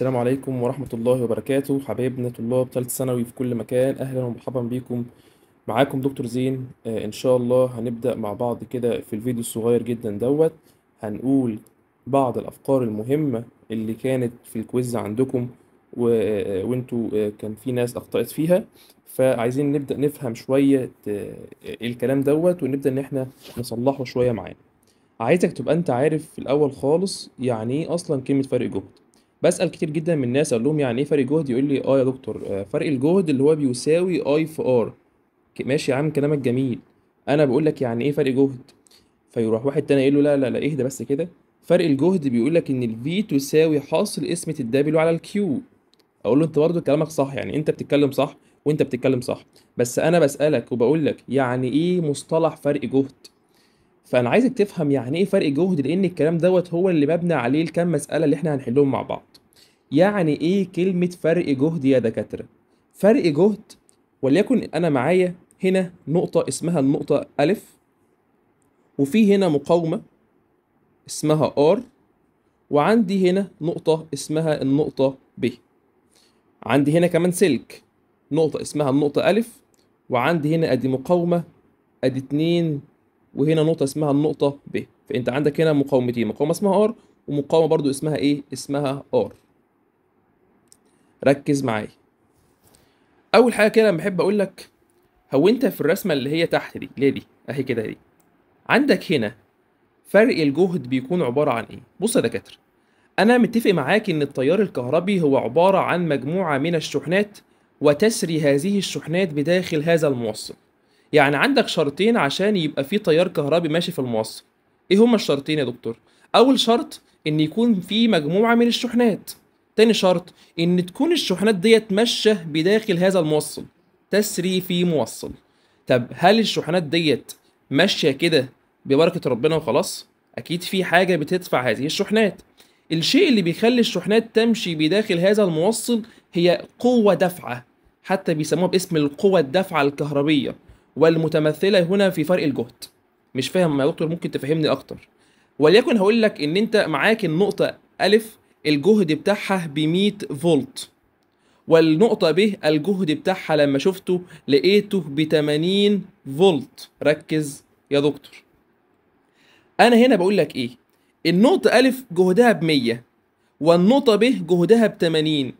السلام عليكم ورحمة الله وبركاته حبايبنا طلاب ثالث ثانوي في كل مكان أهلا ومرحبا بكم معاكم دكتور زين آه إن شاء الله هنبدأ مع بعض كده في الفيديو الصغير جدا دوت هنقول بعض الأفكار المهمة اللي كانت في الكويز عندكم و... آه، وانتوا آه، كان في ناس أخطأت فيها فعايزين نبدأ نفهم شوية آه، الكلام دوت ونبدأ إن احنا نصلحه شوية معانا عايزك تبقى أنت عارف في الأول خالص يعني إيه أصلا كلمة فرق جهد بسال كتير جدا من الناس اقول لهم يعني ايه فرق جهد يقول لي اه يا دكتور آه فرق الجهد اللي هو بيساوي اي في ار ماشي يا عم كلامك جميل انا بقول لك يعني ايه فرق جهد فيروح واحد تاني يقول له لا لا لا اهدى بس كده فرق الجهد بيقول لك ان الفي تساوي حاصل قسمه الدبليو على الكيو اقول له انت برضه كلامك صح يعني انت بتتكلم صح وانت بتتكلم صح بس انا بسالك وبقول لك يعني ايه مصطلح فرق جهد فانا عايزك تفهم يعني ايه فرق جهد لان الكلام دوت هو اللي مبني عليه الكام مساله اللي احنا هنحلهم مع بعض يعني ايه كلمه فرق جهد يا دكاتره فرق جهد وليكن انا معايا هنا نقطه اسمها النقطه الف وفي هنا مقاومه اسمها ار وعندي هنا نقطه اسمها النقطه ب عندي هنا كمان سلك نقطه اسمها النقطه الف وعندي هنا ادي مقاومه ادي 2 وهنا نقطه اسمها النقطه ب فانت عندك هنا مقاومتين e. مقاومه اسمها R ومقاومه برضو اسمها ايه اسمها R ركز معايا اول حاجه كده بحب اقول لك هو انت في الرسمه اللي هي تحت دي اللي هي دي اهي كده دي عندك هنا فرق الجهد بيكون عباره عن ايه بص يا دكاتره انا متفق معاك ان التيار الكهربي هو عباره عن مجموعه من الشحنات وتسري هذه الشحنات بداخل هذا الموصل يعني عندك شرطين عشان يبقى في تيار كهربي ماشي في الموصل ايه هما الشرطين يا دكتور اول شرط ان يكون في مجموعه من الشحنات تاني شرط ان تكون الشحنات ديت ماشيه بداخل هذا الموصل تسري في موصل طب هل الشحنات ديت ماشيه كده ببركه ربنا وخلاص اكيد في حاجه بتدفع هذه الشحنات الشيء اللي بيخلي الشحنات تمشي بداخل هذا الموصل هي قوه دفعه حتى بيسموها باسم القوه الدفعه الكهربيه والمتمثله هنا في فرق الجهد مش فاهم يا دكتور ممكن تفهمني اكتر وليكن هقول لك ان انت معاك النقطه الف الجهد بتاعها ب 100 فولت والنقطه ب الجهد بتاعها لما شفته لقيته ب 80 فولت ركز يا دكتور انا هنا بقول لك ايه النقطه الف جهدها ب 100 والنقطه ب جهدها ب 80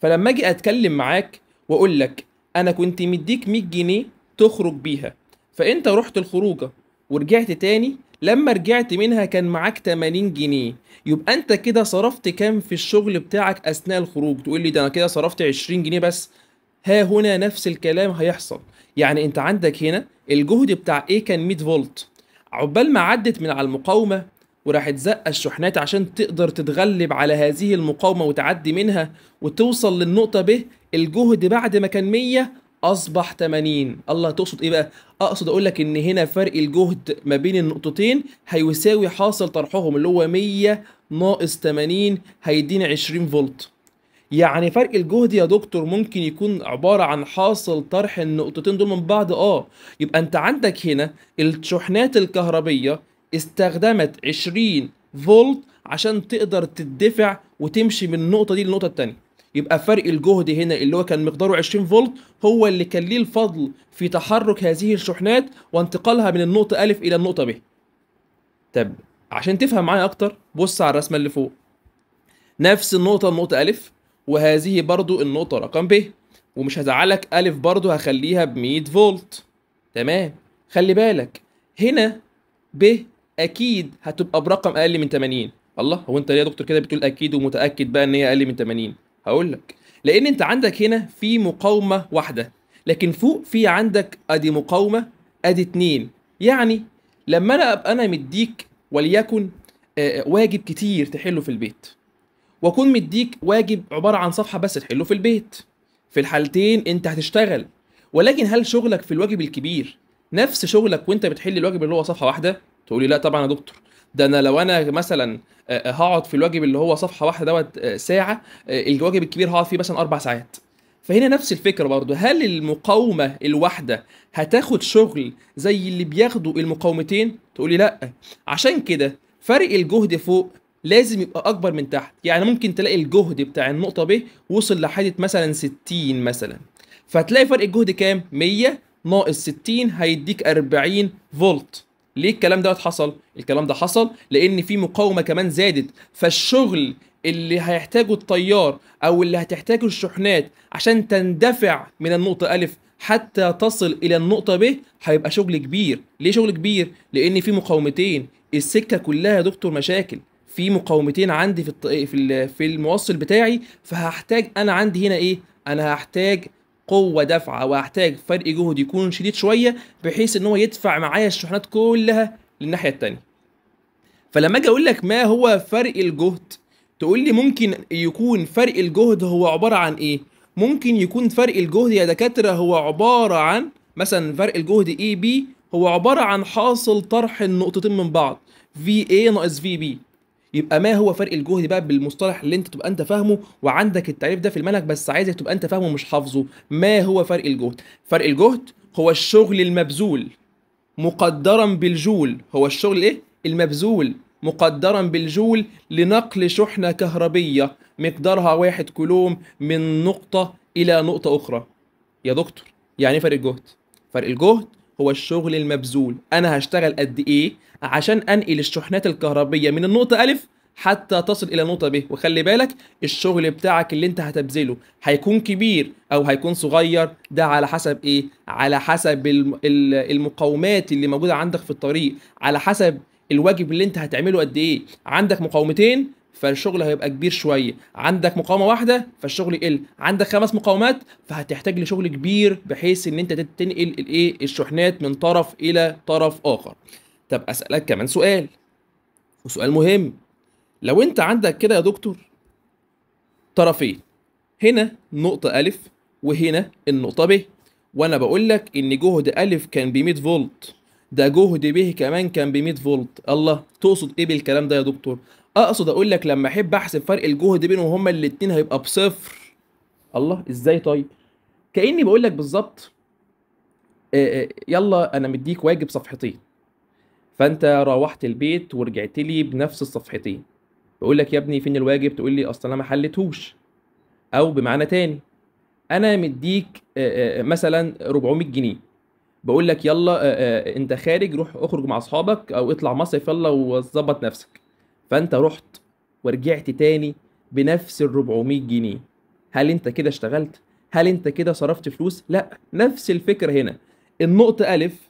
فلما اجي اتكلم معاك واقول لك انا كنت مديك 100 جنيه تخرج بيها فانت رحت الخروجه ورجعت تاني لما رجعت منها كان معاك 80 جنيه يبقى انت كده صرفت كام في الشغل بتاعك اثناء الخروج تقول لي ده انا كده صرفت 20 جنيه بس ها هنا نفس الكلام هيحصل يعني انت عندك هنا الجهد بتاع ايه كان 100 فولت عقبال ما عدت من على المقاومه وراحت زقه الشحنات عشان تقدر تتغلب على هذه المقاومه وتعدي منها وتوصل للنقطه ب الجهد بعد ما كان 100 اصبح 80 الله تقصد ايه بقى اقصد اقول لك ان هنا فرق الجهد ما بين النقطتين هيساوي حاصل طرحهم اللي هو 100 ناقص 80 هيدينا 20 فولت يعني فرق الجهد يا دكتور ممكن يكون عبارة عن حاصل طرح النقطتين دول من بعض اه يبقى انت عندك هنا الشحنات الكهربية استخدمت 20 فولت عشان تقدر تدفع وتمشي من النقطة دي للنقطة التانية يبقى فرق الجهد هنا اللي هو كان مقداره 20 فولت هو اللي كان ليه الفضل في تحرك هذه الشحنات وانتقالها من النقطة أ إلى النقطة ب. طب عشان تفهم معايا أكتر بص على الرسمة اللي فوق. نفس النقطة النقطة أ وهذه برضو النقطة رقم ب ومش هزعلك أ برضو هخليها ب 100 فولت. تمام خلي بالك هنا ب أكيد هتبقى برقم أقل من 80 الله هو أنت ليه يا دكتور كده بتقول أكيد ومتأكد بقى إن هي أقل من 80 هقول لك لان انت عندك هنا في مقاومه واحده لكن فوق في عندك ادي مقاومه ادي اتنين يعني لما انا ابقى انا مديك وليكن آه، آه، واجب كتير تحله في البيت واكون مديك واجب عباره عن صفحه بس تحله في البيت في الحالتين انت هتشتغل ولكن هل شغلك في الواجب الكبير نفس شغلك وانت بتحل الواجب اللي هو صفحه واحده تقول لي لا طبعا يا دكتور ده انا لو انا مثلا آه، هقعد في الواجب اللي هو صفحه واحده دوت آه، ساعه آه، الواجب الكبير هقعد فيه مثلا اربع ساعات فهنا نفس الفكره برضو هل المقاومه الواحده هتاخد شغل زي اللي بياخدوا المقاومتين تقولي لا عشان كده فرق الجهد فوق لازم يبقى اكبر من تحت يعني ممكن تلاقي الجهد بتاع النقطه ب وصل لحاله مثلا 60 مثلا فتلاقي فرق الجهد كام 100 ناقص 60 هيديك 40 فولت ليه الكلام دوت حصل الكلام ده حصل لان في مقاومه كمان زادت فالشغل اللي هيحتاجه الطيار او اللي هتحتاجه الشحنات عشان تندفع من النقطه الف حتى تصل الى النقطه ب هيبقى شغل كبير ليه شغل كبير لان في مقاومتين السكه كلها يا دكتور مشاكل في مقاومتين عندي في في في الموصل بتاعي فهحتاج انا عندي هنا ايه انا هحتاج قوه دفعه واحتاج فرق جهد يكون شديد شويه بحيث ان هو يدفع معايا الشحنات كلها للناحيه الثانيه فلما اجي اقول لك ما هو فرق الجهد تقول لي ممكن يكون فرق الجهد هو عباره عن ايه ممكن يكون فرق الجهد يا دكاتره هو عباره عن مثلا فرق الجهد اي بي هو عباره عن حاصل طرح النقطتين من بعض في اي ناقص في بي يبقى ما هو فرق الجهد بقى بالمصطلح اللي انت تبقى انت فاهمه وعندك التعريف ده في المنهج بس عايزك تبقى انت فاهمه مش حافظه ما هو فرق الجهد فرق الجهد هو الشغل المبذول مقدرا بالجول هو الشغل ايه المبذول مقدرا بالجول لنقل شحنة كهربية مقدارها واحد كلوم من نقطة إلى نقطة أخرى يا دكتور يعني إيه فرق الجهد فرق الجهد هو الشغل المبذول انا هشتغل قد ايه عشان انقل الشحنات الكهربيه من النقطه الف حتى تصل الى نقطه ب وخلي بالك الشغل بتاعك اللي انت هتبذله هيكون كبير او هيكون صغير ده على حسب ايه على حسب المقاومات اللي موجوده عندك في الطريق على حسب الواجب اللي انت هتعمله قد ايه عندك مقاومتين فالشغل هيبقى كبير شويه عندك مقاومه واحده فالشغل يقل عندك خمس مقاومات فهتحتاج لشغل كبير بحيث ان انت تنقل الايه الشحنات من طرف الى طرف اخر طب اسالك كمان سؤال وسؤال مهم لو انت عندك كده يا دكتور طرفين هنا نقطه الف وهنا النقطه ب وانا بقول لك ان جهد الف كان ب 100 فولت ده جهد ب كمان كان ب 100 فولت الله تقصد ايه بالكلام ده يا دكتور اقصد اقول لك لما احب احسب فرق الجهد بينهم هما الاتنين هيبقى بصفر الله ازاي طيب كاني بقول لك بالظبط آه، آه، يلا انا مديك واجب صفحتين فانت روحت البيت ورجعت لي بنفس الصفحتين بقول لك يا ابني فين الواجب تقول لي اصل انا ما حلتهوش او بمعنى تاني انا مديك آه، مثلا 400 جنيه بقول لك يلا انت خارج روح اخرج مع اصحابك او اطلع مصيف يلا وظبط نفسك فانت رحت ورجعت تاني بنفس ال 400 جنيه هل انت كده اشتغلت هل انت كده صرفت فلوس لا نفس الفكره هنا النقطه الف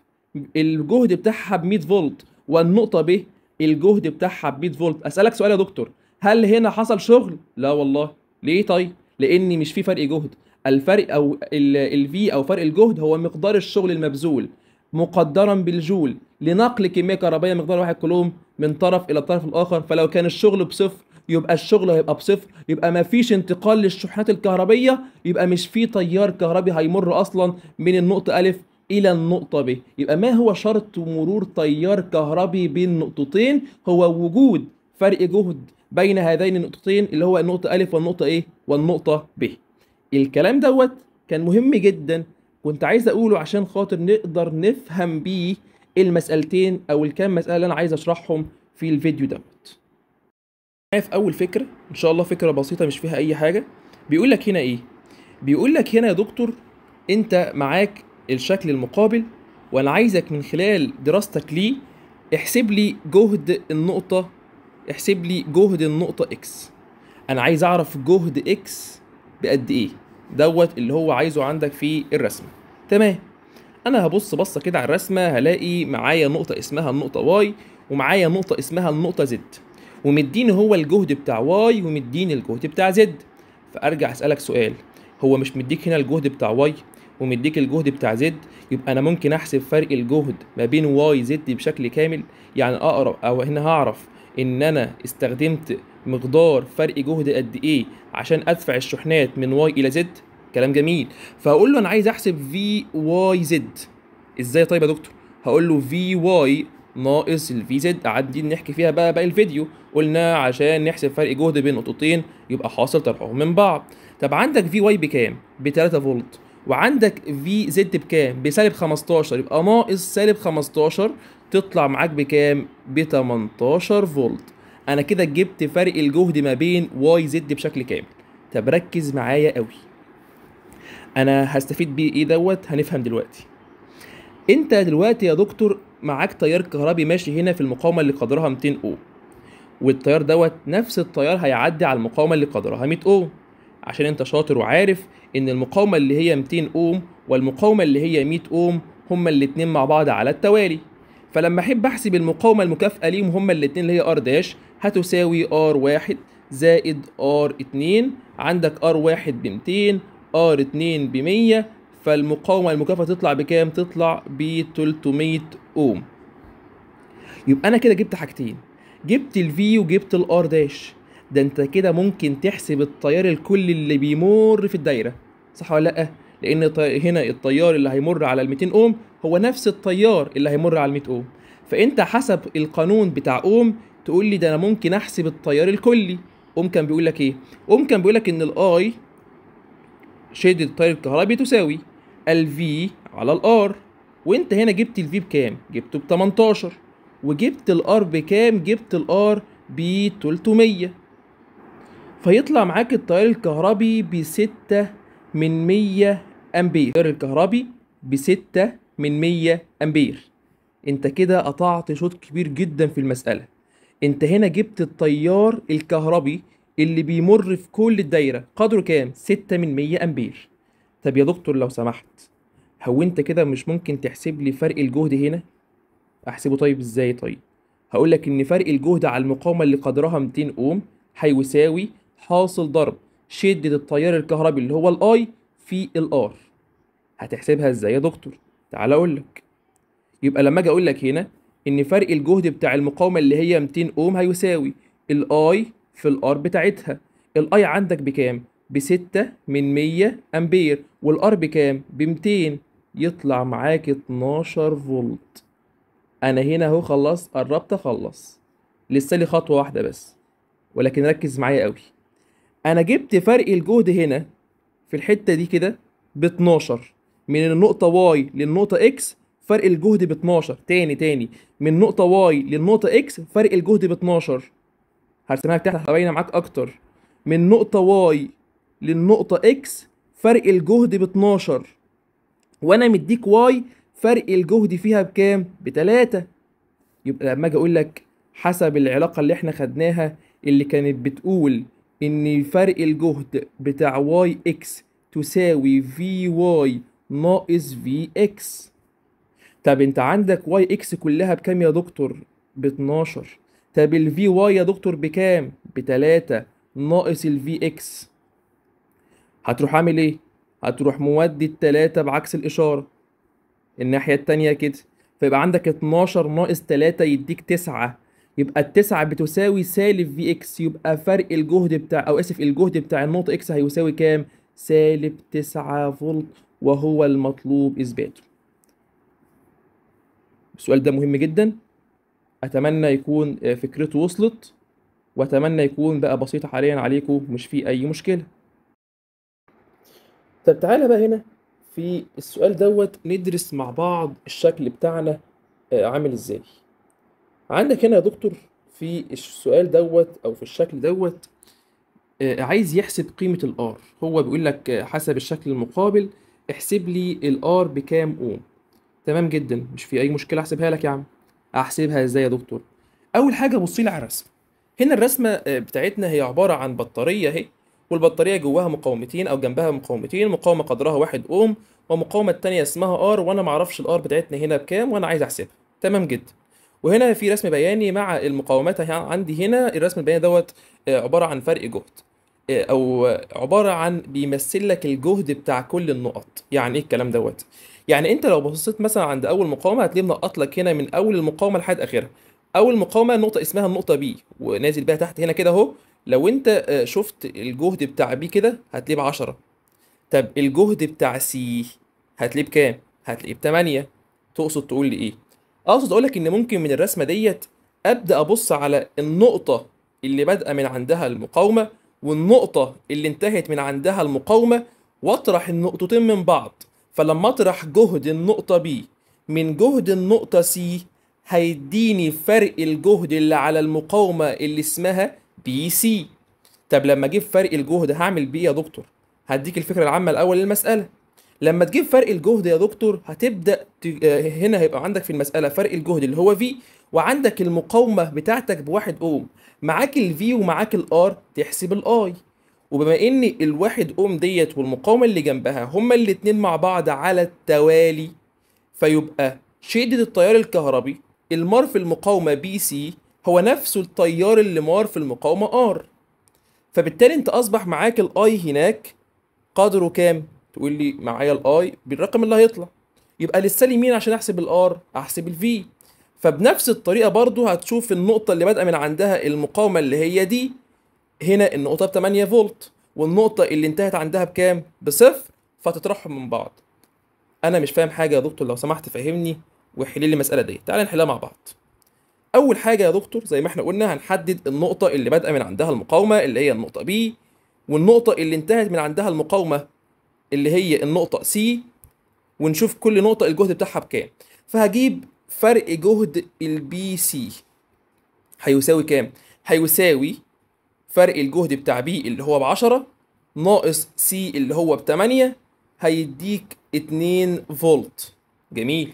الجهد بتاعها ب 100 فولت والنقطه ب الجهد بتاعها ب 100 فولت اسالك سؤال يا دكتور هل هنا حصل شغل لا والله ليه طيب لان مش في فرق جهد الفرق او الفي او فرق الجهد هو مقدار الشغل المبذول مقدرا بالجول لنقل كميه كهربائيه مقدار 1 كولوم من طرف الى الطرف الاخر فلو كان الشغل بصفر يبقى الشغل هيبقى بصفر يبقى ما فيش انتقال للشحنات الكهربيه يبقى مش في تيار كهربي هيمر اصلا من النقطه الف الى النقطه ب يبقى ما هو شرط مرور تيار كهربي بين نقطتين هو وجود فرق جهد بين هذين النقطتين اللي هو النقطه الف والنقطه ايه والنقطه ب الكلام دوت كان مهم جدا كنت عايز اقوله عشان خاطر نقدر نفهم بيه المسألتين أو الكام مسألة اللي أنا عايز أشرحهم في الفيديو دوت معايا في أول فكرة إن شاء الله فكرة بسيطة مش فيها أي حاجة بيقول لك هنا إيه بيقول لك هنا يا دكتور أنت معاك الشكل المقابل وأنا عايزك من خلال دراستك ليه احسب لي جهد النقطة احسب لي جهد النقطة إكس أنا عايز أعرف جهد إكس بقد إيه دوت اللي هو عايزه عندك في الرسمة تمام انا هبص بصه كده على الرسمه هلاقي معايا نقطه اسمها النقطه واي ومعايا نقطه اسمها النقطه زد ومديني هو الجهد بتاع واي ومديني الجهد بتاع زد فارجع اسالك سؤال هو مش مديك هنا الجهد بتاع واي ومديك الجهد بتاع زد يبقى انا ممكن احسب فرق الجهد ما بين واي زد بشكل كامل يعني اقرب او هنا هعرف ان انا استخدمت مقدار فرق جهد قد ايه عشان ادفع الشحنات من واي الى زد كلام جميل فهقول له انا عايز احسب في واي زد ازاي طيب يا دكتور هقول له في واي ناقص الفي زد قعد دي نحكي فيها بقى باقي الفيديو قلنا عشان نحسب فرق جهد بين نقطتين يبقى حاصل طرحهم من بعض طب عندك في واي بكام ب 3 فولت وعندك في زد بكام بسالب 15 يبقى ناقص سالب 15 تطلع معاك بكام ب 18 فولت انا كده جبت فرق الجهد ما بين واي زد بشكل كامل طب ركز معايا قوي انا هستفيد بيه ايه دوت هنفهم دلوقتي انت دلوقتي يا دكتور معاك تيار كهربي ماشي هنا في المقاومه اللي قدرها 200 او والتيار دوت نفس التيار هيعدي على المقاومه اللي قدرها 100 اوم عشان انت شاطر وعارف ان المقاومه اللي هي 200 اوم والمقاومه اللي هي 100 اوم هما الاتنين مع بعض على التوالي فلما احب احسب المقاومه المكافئه ليهم هما الاتنين اللي هي ار داش هتساوي ار واحد زائد ار اتنين عندك ار واحد ب 200 ار 2 ب 100 فالمقاومه المكافاه تطلع بكام تطلع ب 300 اوم يبقى انا كده جبت حاجتين جبت الفي وجبت الار داش ده انت كده ممكن تحسب التيار الكلي اللي بيمر في الدايره صح ولا لا لان هنا التيار اللي هيمر على ال 200 اوم هو نفس التيار اللي هيمر على ال 100 اوم فانت حسب القانون بتاع اوم تقول لي ده انا ممكن احسب التيار الكلي اوم كان بيقول لك ايه اوم كان بيقول لك ان الاي شدة التيار الكهربي تساوي ال V على ال R وانت هنا جبت ال V بكام؟ جبته ب 18 وجبت ال R بكام؟ جبت ال R ب 300 فيطلع معاك التيار الكهربي ب 6 من 100 أمبير التيار الكهربي ب 6 من 100 أمبير انت كده قطعت شوط كبير جدا في المسألة انت هنا جبت التيار الكهربي اللي بيمر في كل الدايره قدره كام 6 من 100 امبير طب يا دكتور لو سمحت هو انت كده مش ممكن تحسب لي فرق الجهد هنا احسبه طيب ازاي طيب هقول لك ان فرق الجهد على المقاومه اللي قدرها 200 اوم هيساوي حاصل ضرب شده التيار الكهربي اللي هو الاي في الار هتحسبها ازاي يا دكتور تعال اقول لك يبقى لما اجي اقول لك هنا ان فرق الجهد بتاع المقاومه اللي هي 200 اوم هيساوي الاي في الار بتاعتها الاي عندك بكام بستة من مية امبير والار بكام بمتين يطلع معاك 12 فولت انا هنا اهو خلص قربت اخلص لسه لي خطوه واحده بس ولكن ركز معايا قوي انا جبت فرق الجهد هنا في الحته دي كده ب 12 من النقطه واي للنقطه اكس فرق الجهد ب 12 تاني تاني من نقطه واي للنقطه اكس فرق الجهد ب 12 هرسمها لك تحت هبين معاك اكتر من نقطه واي للنقطه اكس فرق الجهد ب 12 وانا مديك واي فرق الجهد فيها بكام ب 3 يبقى لما اجي اقول لك حسب العلاقه اللي احنا خدناها اللي كانت بتقول ان فرق الجهد بتاع واي اكس تساوي في واي ناقص في اكس طب انت عندك واي اكس كلها بكام يا دكتور ب 12 طب في واي يا دكتور بكام؟ بتلاتة ناقص في اكس هتروح عامل ايه؟ هتروح مودي التلاتة بعكس الإشارة الناحية التانية كده فيبقى عندك 12 ناقص 3 يديك 9 يبقى التسعة بتساوي سالب في اكس يبقى فرق الجهد بتاع او اسف الجهد بتاع النقطة اكس هيساوي كام؟ سالب 9 فولت وهو المطلوب اثباته. السؤال ده مهم جدا اتمنى يكون فكرته وصلت واتمنى يكون بقى بسيط حاليا عليكم مش في اي مشكله طب تعالى بقى هنا في السؤال دوت ندرس مع بعض الشكل بتاعنا آه، عامل ازاي عندك هنا يا دكتور في السؤال دوت او في الشكل دوت آه، عايز يحسب قيمه الار هو بيقول لك آه، حسب الشكل المقابل احسب لي الار بكام اوم تمام جدا مش في اي مشكله احسبها لك يا عم احسبها ازاي يا دكتور اول حاجه بصي لي على الرسم هنا الرسمه آه، بتاعتنا هي عباره عن بطاريه اهي والبطاريه جواها مقاومتين او جنبها مقاومتين مقاومه قدرها 1 اوم ومقاومه الثانيه اسمها ار وانا ما اعرفش الار بتاعتنا هنا بكام وانا عايز احسبها تمام جدا وهنا في رسم بياني مع المقاومات عندي هنا الرسم البياني دوت آه، عباره عن فرق جهد آه، او عباره عن بيمثل لك الجهد بتاع كل النقط يعني ايه الكلام دوت يعني انت لو بصيت مثلا عند اول مقاومه هتلاقيه منقط لك هنا من اول المقاومه لحد اخرها اول مقاومه نقطه اسمها النقطه بي ونازل بيها تحت هنا كده اهو لو انت آه، شفت الجهد بتاع بي كده هتلاقيه ب 10 طب الجهد بتاع سي هتلاقيه بكام هتلاقيه ب 8 تقصد تقول لي ايه اقصد اقول لك ان ممكن من الرسمه ديت ابدا ابص على النقطه اللي بادئه من عندها المقاومه والنقطه اللي انتهت من عندها المقاومه واطرح النقطتين من بعض فلما اطرح جهد النقطة B من جهد النقطة C هيديني فرق الجهد اللي على المقاومة اللي اسمها بي سي طب لما اجيب فرق الجهد هعمل بيه يا دكتور هديك الفكرة العامة الأول للمسألة لما تجيب فرق الجهد يا دكتور هتبدأ آه، هنا هيبقى عندك في المسألة فرق الجهد اللي هو في وعندك المقاومة بتاعتك بواحد أوم معاك الفي ومعاك الار تحسب الاي وبما ان الواحد اوم ديت والمقاومه اللي جنبها هما الاتنين مع بعض على التوالي فيبقى شده التيار الكهربي المار في المقاومه بي سي هو نفسه التيار اللي مار في المقاومه ار فبالتالي انت اصبح معاك الاي هناك قدره كام تقول لي معايا الاي بالرقم اللي هيطلع يبقى لسه لي مين عشان احسب الار احسب الفي فبنفس الطريقه برضو هتشوف النقطه اللي بادئه من عندها المقاومه اللي هي دي هنا النقطة ب 8 فولت والنقطة اللي انتهت عندها بكام؟ بصفر فتترحم من بعض. أنا مش فاهم حاجة يا دكتور لو سمحت فهمني وحل لي المسألة دي، تعالى نحلها مع بعض. أول حاجة يا دكتور زي ما احنا قلنا هنحدد النقطة اللي بادئة من عندها المقاومة اللي هي النقطة B والنقطة اللي انتهت من عندها المقاومة اللي هي النقطة C ونشوف كل نقطة الجهد بتاعها بكام. فهجيب فرق جهد البي سي هيساوي كام؟ هيساوي فرق الجهد بتاع بي اللي هو ب 10 ناقص سي اللي هو ب 8 هيديك 2 فولت جميل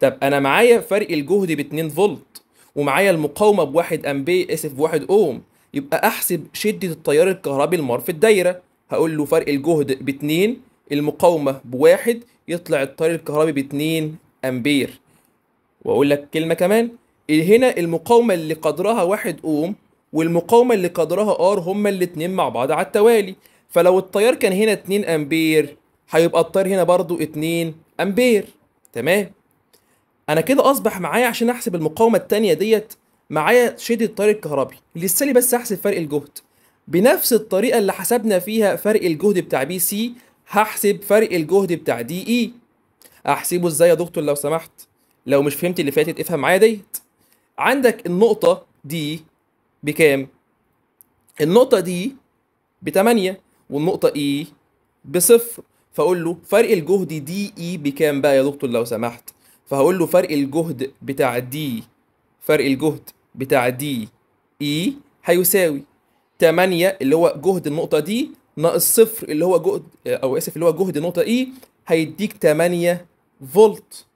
طب انا معايا فرق الجهد ب 2 فولت ومعايا المقاومه بواحد 1 امبير اس اف اوم يبقى احسب شده التيار الكهربي المار في الدايره هقول له فرق الجهد ب 2 المقاومه بواحد يطلع التيار الكهربي ب 2 امبير واقول لك كلمه كمان هنا المقاومه اللي قدرها واحد اوم والمقاومه اللي قدرها ار هما الاتنين مع بعض على التوالي فلو التيار كان هنا 2 امبير هيبقى التيار هنا برضو 2 امبير تمام انا كده اصبح معايا عشان احسب المقاومه الثانيه ديت معايا شده التيار الكهربي لسه لي بس أحسب فرق الجهد بنفس الطريقه اللي حسبنا فيها فرق الجهد بتاع بي سي هحسب فرق الجهد بتاع دي اي احسبه ازاي يا دكتور لو سمحت لو مش فهمت اللي فاتت افهم معايا ديت عندك النقطه دي بكام؟ النقطة دي بتمانية والنقطة إي e بصفر فأقول له فرق الجهد دي إي e بكام بقى يا دكتور لو سمحت؟ فهقول له فرق الجهد بتاع دي فرق الجهد بتاع دي إي e هيساوي 8 اللي هو جهد النقطة دي ناقص صفر اللي هو جهد أو آسف اللي هو جهد النقطة إي هيديك 8 فولت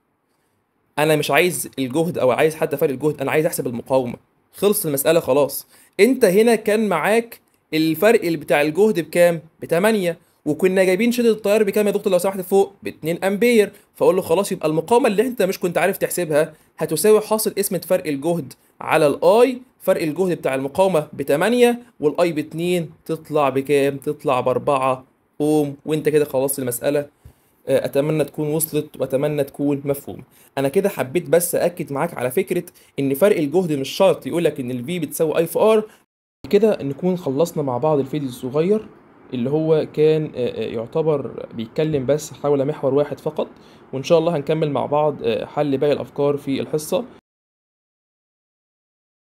أنا مش عايز الجهد أو عايز حتى فرق الجهد أنا عايز أحسب المقاومة خلص المساله خلاص انت هنا كان معاك الفرق اللي بتاع الجهد بكام ب 8 وكنا جايبين شده التيار بكام يا دكتور لو سمحت فوق ب 2 امبير فاقول له خلاص يبقى المقاومه اللي انت مش كنت عارف تحسبها هتساوي حاصل قسمه فرق الجهد على الاي فرق الجهد بتاع المقاومه ب 8 والاي ب 2 تطلع بكام تطلع ب 4 اوم وانت كده خلصت المساله اتمنى تكون وصلت واتمنى تكون مفهومه انا كده حبيت بس اكد معاك على فكره ان فرق الجهد مش شرط يقول لك ان الفي بتساوي اي في ار كده نكون خلصنا مع بعض الفيديو الصغير اللي هو كان آه، آه، يعتبر بيتكلم بس حول محور واحد فقط وان شاء الله هنكمل مع بعض آه، حل باقي الافكار في الحصه